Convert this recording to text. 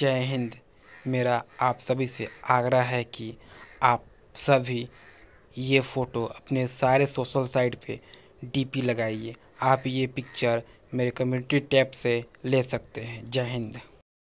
जय हिंद मेरा आप सभी से आग्रह है कि आप सभी ये फ़ोटो अपने सारे सोशल साइट पे डीपी लगाइए आप ये पिक्चर मेरे कम्युनिटी टैब से ले सकते हैं जय हिंद